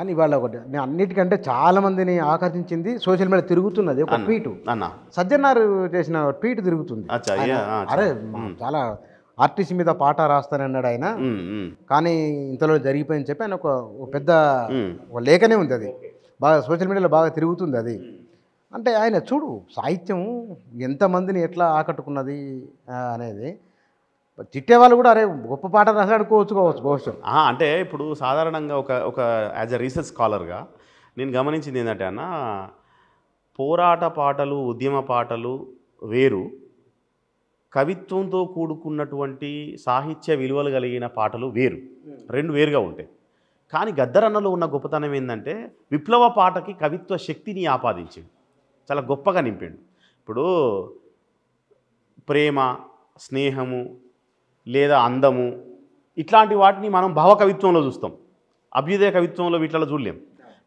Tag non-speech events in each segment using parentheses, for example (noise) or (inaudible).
కానీ ఇవాళ ఒకటి నేను అన్నిటికంటే చాలా మందిని ఆకర్షించింది సోషల్ మీడియా తిరుగుతున్నది ఒక ట్వీట్ సజ్జనారు చేసిన ట్వీట్ తిరుగుతుంది అరే చాలా ఆర్టిస్ట్ మీద పాట రాస్తానన్నాడు ఆయన కానీ ఇంతలో జరిగిపోయింది చెప్పి ఆయన ఒక పెద్ద లేఖనే ఉంది అది బాగా సోషల్ మీడియాలో బాగా తిరుగుతుంది అది అంటే ఆయన చూడు సాహిత్యం ఎంతమందిని ఎట్లా ఆకట్టుకున్నది అనేది తిట్టేవాళ్ళు వాళ్ళు కూడా అరే గొప్ప పాట రాసాడుకోవచ్చు కావచ్చు బహుశా అంటే ఇప్పుడు సాధారణంగా ఒక ఒక యాజ్ అ రీసెర్చ్ స్కాలర్గా నేను గమనించింది ఏంటంటే అన్న పోరాట పాటలు ఉద్యమ పాటలు వేరు కవిత్వంతో కూడుకున్నటువంటి సాహిత్య విలువలు కలిగిన పాటలు వేరు రెండు వేరుగా ఉంటాయి కానీ గద్దరన్నలో ఉన్న గొప్పతనం ఏంటంటే విప్లవ పాటకి కవిత్వ శక్తిని ఆపాదించిండు చాలా గొప్పగా నింపిండు ఇప్పుడు ప్రేమ స్నేహము లేదా అందము ఇట్లాంటి వాటిని మనం భావ కవిత్వంలో చూస్తాం అభ్యుదయ కవిత్వంలో వీటిలో చూడలేం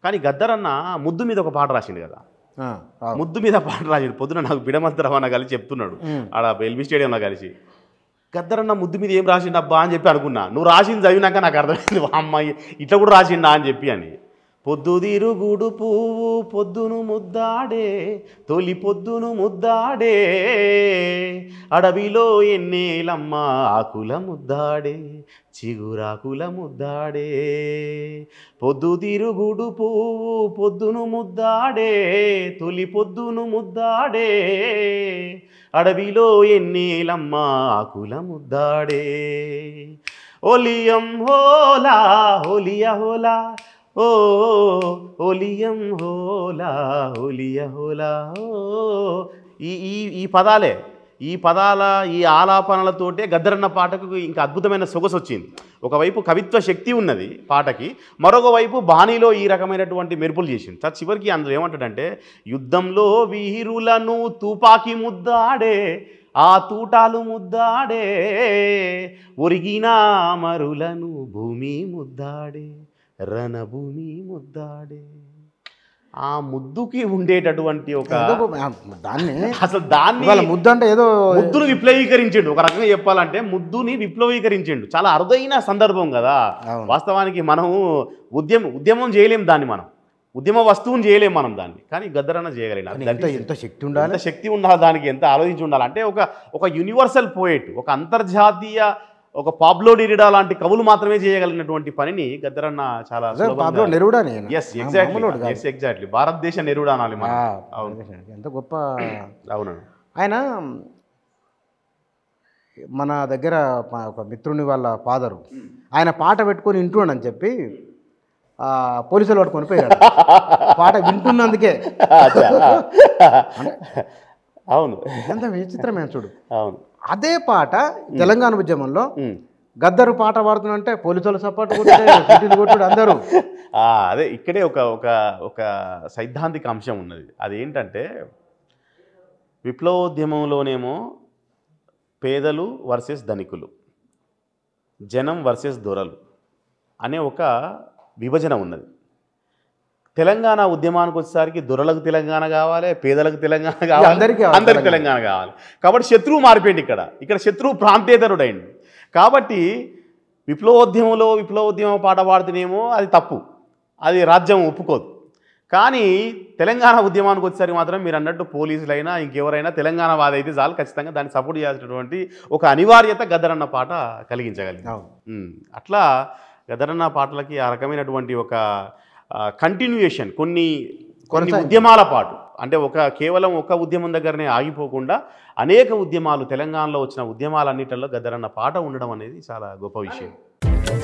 కానీ గద్దరన్న ముద్దు మీద ఒక పాట రాసిండు కదా ముద్దు మీద పాట రాసిండు పొద్దున నాకు బిడమంత రవాణా కలిసి చెప్తున్నాడు ఆడ ఎల్బీ స్టేడియంలో కలిసి గద్దరన్న ముద్దు మీద ఏం రాసిండబ్బా అని చెప్పి అనుకున్నా నువ్వు రాసింది చదివినాక నాకు అర్థమైంది అమ్మాయి ఇట్లా కూడా రాసిండా అని చెప్పి అని పొద్దుదిరుగుడు పువ్వు పొద్దును ముద్దాడే తొలి పొద్దును ముద్దాడే అడవిలో ఎన్నేలమ్మ ఆకుల ముద్దాడే చిగురాకుల ముద్దాడే పొద్దుదిరుగుడు పువ్వు పొద్దును ముద్దాడే తొలి పొద్దును ముద్దాడే అడవిలో ఎన్నేలమ్మ ఆకుల ముద్దాడే ఒలియం హోలా హోలియా హోలా ఓ ఓలియం హోలా ఓలియ హోలా ఈ ఈ ఈ పదాలే ఈ పదాల ఈ ఆలాపనలతోటే గద్దరన్న పాటకు ఇంకా అద్భుతమైన సొగసు వచ్చింది ఒకవైపు కవిత్వ శక్తి ఉన్నది పాటకి మరొక వైపు ఈ రకమైనటువంటి మెరుపులు చేసింది సార్ చివరికి అందులో ఏమంటాడంటే యుద్ధంలో వీరులను తుపాకి ముద్దాడే ఆ తూటాలు ముద్దాడే ఒరిగిన మరులను భూమి ముద్దాడే రణభూమి ముద్దాడే ఆ ముద్దుకి ఉండేటటువంటి ఒక దాన్ని అసలు దాన్ని ముద్దు అంటే ఏదో ముద్దును విప్లవీకరించిండు ఒక రకంగా చెప్పాలంటే ముద్దుని విప్లవీకరించిండు చాలా అరుదైన సందర్భం కదా వాస్తవానికి మనము ఉద్యమం ఉద్యమం చేయలేము దాన్ని మనం ఉద్యమ వస్తువుని చేయలేము మనం దాన్ని కానీ గద్దరన చేయగలిగిన ఎంత ఎంత శక్తి ఉండాలి శక్తి ఉండాలి దానికి ఎంత ఆలోచించి ఉండాలి అంటే ఒక ఒక యూనివర్సల్ పోయేట్ ఒక అంతర్జాతీయ ఒక పాబ్లో నిరుడా లాంటి కవులు మాత్రమే చేయగలిగినటువంటి పనిని గద్దరన్న చాలా Pablo yes exactly yes exactly భారతదేశ నెరుడా అనాలి ఎంత గొప్ప ఆయన మన దగ్గర ఒక మిత్రుని వాళ్ళ ఫాదరు ఆయన పాట పెట్టుకొని వింటున్నాడని చెప్పి పోలీసులు పట్టుకొని పోయాడు పాట వింటున్నందుకే (laughs) అవును ఎంత విచిత్రమైన (laughs) చూడు అవును అదే పాట తెలంగాణ ఉద్యమంలో గద్దరు పాట పాడుతుందంటే పోలీసుల సపోర్ట్ కొట్టు కొట్టుడు అందరూ (laughs) అదే ఇక్కడే ఒక ఒక ఒక సైద్ధాంతిక అంశం ఉన్నది అదేంటంటే విప్లవోద్యమంలోనేమో పేదలు వర్సెస్ ధనికులు జనం వర్సెస్ దొరలు అనే ఒక విభజన ఉన్నది తెలంగాణ ఉద్యమానికి వచ్చేసరికి దొరలకు తెలంగాణ కావాలి పేదలకు తెలంగాణ కావాలి అందరికీ అందరికి తెలంగాణ కావాలి కాబట్టి శత్రువు మారిపోయింది ఇక్కడ ఇక్కడ శత్రువు ప్రాంతేతరుడు అయింది కాబట్టి విప్లవోద్యమంలో విప్లవోద్యమం పాట పాడితేనేమో అది తప్పు అది రాజ్యం ఒప్పుకోదు కానీ తెలంగాణ ఉద్యమానికి వచ్చేసరికి మాత్రం మీరు అన్నట్టు పోలీసులైనా ఇంకెవరైనా తెలంగాణ వాది అయితే చాలు ఖచ్చితంగా దాన్ని సపోర్ట్ చేయాల్సినటువంటి ఒక అనివార్యత గదరన్న పాట కలిగించగలిగింది అట్లా గదరన్న పాటలకి ఆ రకమైనటువంటి ఒక కంటిన్యూయేషన్ కొన్ని కొన్ని ఉద్యమాల పాటు అంటే ఒక కేవలం ఒక ఉద్యమం దగ్గరనే ఆగిపోకుండా అనేక ఉద్యమాలు తెలంగాణలో వచ్చిన ఉద్యమాలన్నిటిలో గద్దరన్న పాట ఉండడం అనేది చాలా గొప్ప విషయం